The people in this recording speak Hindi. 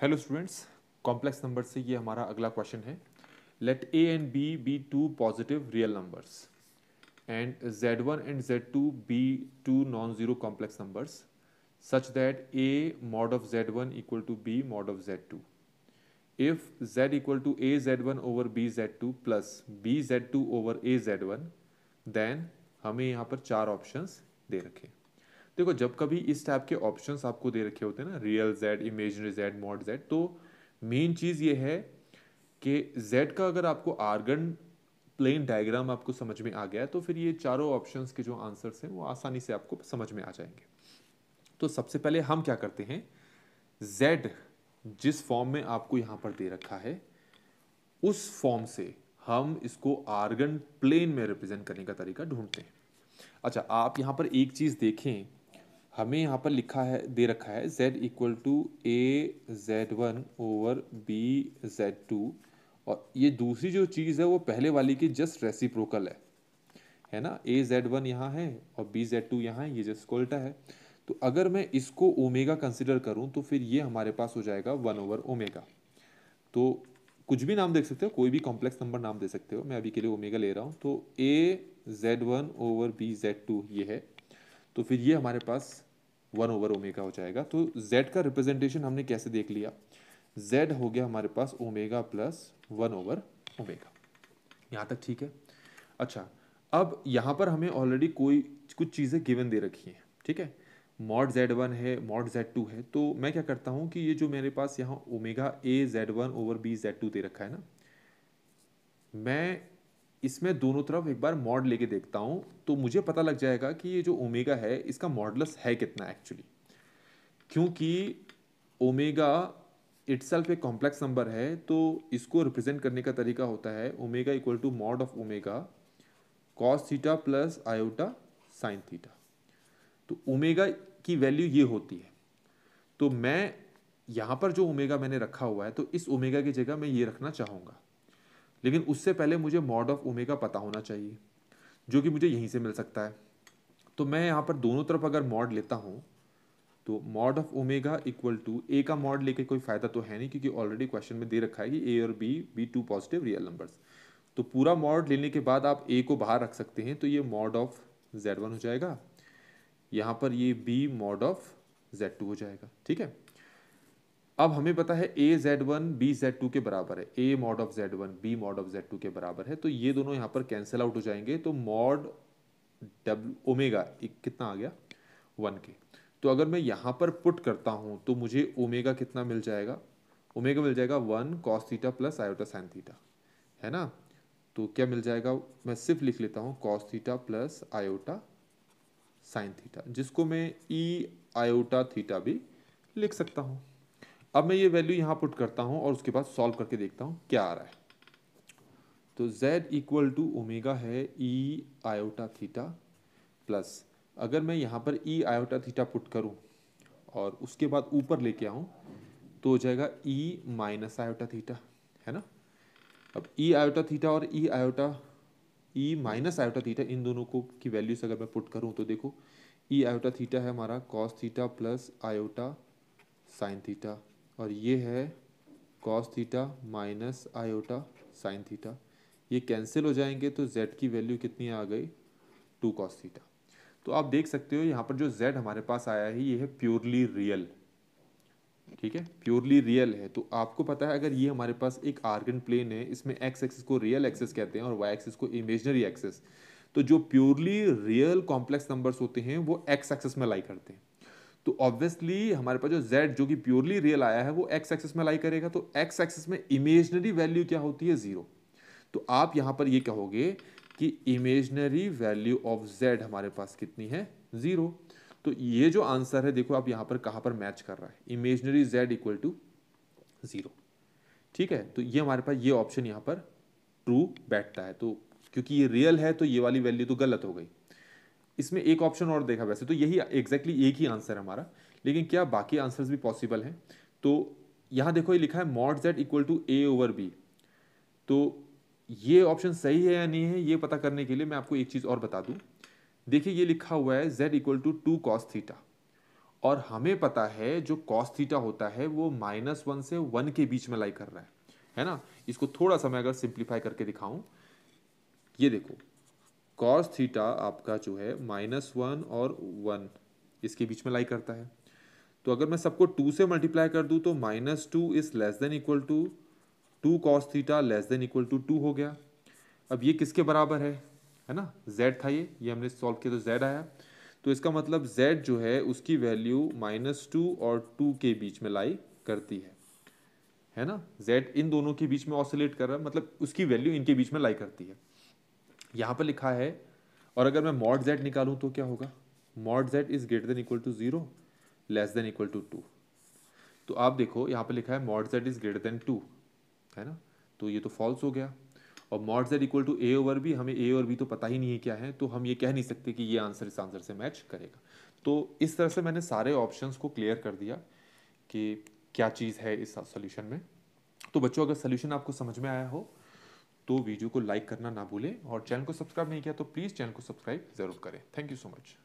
हेलो स्टूडेंट्स कॉम्प्लेक्स नंबर से ये हमारा अगला क्वेश्चन है let A and B be two positive real numbers and Z one and Z two be two non zero complex numbers such A mod of Z one equal to B mod of Z two if Z equal to A Z one over B Z two plus B Z two over A Z one then हमें यहाँ पर चार ऑप्शंस दे रखें देखो जब कभी इस टाइप के ऑप्शंस आपको दे रखे होते हैं ना real Z imaginary Z mod Z तो मेन चीज़ ये है कि जेड का अगर आपको आर्गन प्लेन डायग्राम आपको समझ में आ गया तो फिर ये चारों ऑप्शंस के जो आंसर्स हैं वो आसानी से आपको समझ में आ जाएंगे तो सबसे पहले हम क्या करते हैं जेड जिस फॉर्म में आपको यहाँ पर दे रखा है उस फॉर्म से हम इसको आर्गन प्लेन में रिप्रेजेंट करने का तरीका ढूंढते हैं अच्छा आप यहाँ पर एक चीज़ देखें हमें यहाँ पर लिखा है दे रखा है z equal to A Z one over B Z two और ये दूसरी जो चीज़ है वो पहले वाली की जस्ट रेसिप्रोकल है है ना ए जेड वन यहाँ है और बी जेड टू यहाँ है ये जस्ट कोल्टा है तो अगर मैं इसको ओमेगा कंसिडर करूँ तो फिर ये हमारे पास हो जाएगा वन ओवर ओमेगा तो कुछ भी नाम देख सकते हो कोई भी कॉम्प्लेक्स नंबर नाम दे सकते हो मैं अभी के लिए ओमेगा ले रहा हूँ तो A Z one over B Z two ये है तो फिर ये हमारे पास वन ओवर ओमेगा हो जाएगा तो z का रिप्रेजेंटेशन हमने कैसे देख लिया z हो गया हमारे पास omega plus one over omega यहाँ तक ठीक है अच्छा अब यहाँ पर हमें ऑलरेडी कोई कुछ चीज़ें गिवन दे रखी हैं ठीक है मॉड जेड वन है मॉड जेड टू है तो मैं क्या करता हूँ कि ये जो मेरे पास यहाँ omega A Z one over B Z two दे रखा है ना मैं इसमें दोनों तरफ एक बार मॉड लेके देखता हूँ तो मुझे पता लग जाएगा कि ये जो ओमेगा है इसका मॉडलस है कितना एक्चुअली क्योंकि ओमेगा इट्स एक कॉम्प्लेक्स नंबर है तो इसको रिप्रेजेंट करने का तरीका होता है omega equal to mod of omega cos theta plus iota sine theta तो ओमेगा की वैल्यू ये होती है तो मैं यहाँ पर जो ओमेगा मैंने रखा हुआ है तो इस ओमेगा की जगह मैं ये रखना चाहूँगा लेकिन उससे पहले मुझे मॉड ऑफ ओमेगा पता होना चाहिए जो कि मुझे यहीं से मिल सकता है तो मैं यहाँ पर दोनों तरफ अगर मॉड लेता हूँ तो mod of omega equal to A का मॉड लेके कोई फ़ायदा तो है नहीं क्योंकि ऑलरेडी क्वेश्चन में दे रखा है कि ए और B be two positive real numbers तो पूरा मॉड लेने के बाद आप ए को बाहर रख सकते हैं तो ये मॉड ऑफ जेड वन हो जाएगा यहाँ पर ये b mod of Z two हो जाएगा ठीक है अब हमें पता है a Z one b Z two के बराबर है a mod of Z one b mod of Z two के बराबर है तो ये दोनों यहाँ पर कैंसिल आउट हो जाएंगे तो मॉड डब्ल्यू ओमेगा कितना आ गया वन के तो अगर मैं यहाँ पर पुट करता हूँ तो मुझे ओमेगा कितना मिल जाएगा ओमेगा मिल जाएगा one cos theta plus iota sine theta है ना तो क्या मिल जाएगा मैं सिर्फ लिख लेता हूँ cos theta plus iota sine theta जिसको मैं ई आयोटा थीटा भी लिख सकता हूँ अब मैं ये वैल्यू यहाँ पुट करता हूँ और उसके बाद सॉल्व करके देखता हूँ क्या आ रहा है तो z इक्वल टू ओमेगा है e आयोटा थीटा प्लस अगर मैं यहाँ पर e आयोटा थीटा पुट करूँ और उसके बाद ऊपर लेके आऊँ तो हो जाएगा ई माइनस आयोटा थीटा है ना अब ई आयोटा थीटा और e iota e minus iota theta इन दोनों को की वैल्यूज अगर मैं पुट करूँ तो देखो ई आयोटा थीटा है हमारा cos theta plus iota sine theta और ये है cos theta minus iota sine theta ये कैंसिल हो जाएंगे तो जेड की वैल्यू कितनी आ गई टू कॉस थीटा तो आप देख सकते हो यहाँ पर जो जेड हमारे पास आया है ये है प्योरली रियल ठीक है प्योरली रियल है तो आपको पता है अगर ये हमारे पास एक आर्गन प्लेन है इसमें एक्स एक्सिस को रियल एक्सेस कहते हैं और वाई एक्सिस को इमेजनरी एक्सेस तो जो प्योरली रियल कॉम्प्लेक्स नंबर्स होते हैं वो एक्स एक्सेस में लाई करते हैं तो ऑब्वियसली हमारे पास जो z जो कि प्योरली रियल आया है वो x एक्सेस में लाई करेगा तो x एक्सेस में इमेजनरी वैल्यू क्या होती है ज़ीरो तो आप यहां पर ये कहोगे कि इमेजनरी वैल्यू ऑफ z हमारे पास कितनी है ज़ीरो तो ये जो आंसर है देखो आप यहां पर कहां पर मैच कर रहा है imaginary z equal to zero ठीक है तो ये हमारे पास ये ऑप्शन यहां पर ट्रू बैठता है तो क्योंकि ये रियल है तो ये वाली वैल्यू तो गलत हो गई इसमें एक ऑप्शन और देखा वैसे तो यही एग्जैक्टली exactly एक ही आंसर है हमारा लेकिन क्या बाकी आंसर्स भी पॉसिबल हैं तो यहाँ देखो ये लिखा है mod z equal to a over b तो ये ऑप्शन सही है या नहीं है ये पता करने के लिए मैं आपको एक चीज़ और बता दूँ देखिए ये लिखा हुआ है z equal to two cos theta और हमें पता है जो कॉस थीटा होता है वो माइनस वन से वन के बीच में लाई कर रहा है है ना इसको थोड़ा सा मैं अगर सिंप्लीफाई करके दिखाऊं ये देखो कॉस थीटा आपका जो है माइनस वन और वन इसके बीच में लाई करता है तो अगर मैं सबको टू से मल्टीप्लाई कर दूं तो minus two is less than equal to two cos theta less than equal to two हो गया अब ये किसके बराबर है है ना जेड था ये ये हमने सॉल्व किया तो जेड आया तो इसका मतलब जेड जो है उसकी वैल्यू माइनस टू और टू के बीच में लाई करती है है ना जेड इन दोनों के बीच में ऑसिलेट कर रहा है मतलब उसकी वैल्यू इनके बीच में लाई करती है यहाँ पर लिखा है और अगर मैं मॉड जेड निकालूँ तो क्या होगा mod z is greater than equal to zero less than equal to two तो आप देखो यहाँ पर लिखा है mod z is greater than two है ना तो ये तो फॉल्स हो गया और mod z equal to a over b हमें ए ओवर बी तो पता ही नहीं है क्या है तो हम ये कह नहीं सकते कि ये आंसर इस आंसर से मैच करेगा तो इस तरह से मैंने सारे ऑप्शंस को क्लियर कर दिया कि क्या चीज़ है इस सॉल्यूशन में तो बच्चों अगर सॉल्यूशन आपको समझ में आया हो तो वीडियो को लाइक करना ना भूलें और चैनल को सब्सक्राइब नहीं किया तो प्लीज़ चैनल को सब्सक्राइब जरूर करें थैंक यू सो मच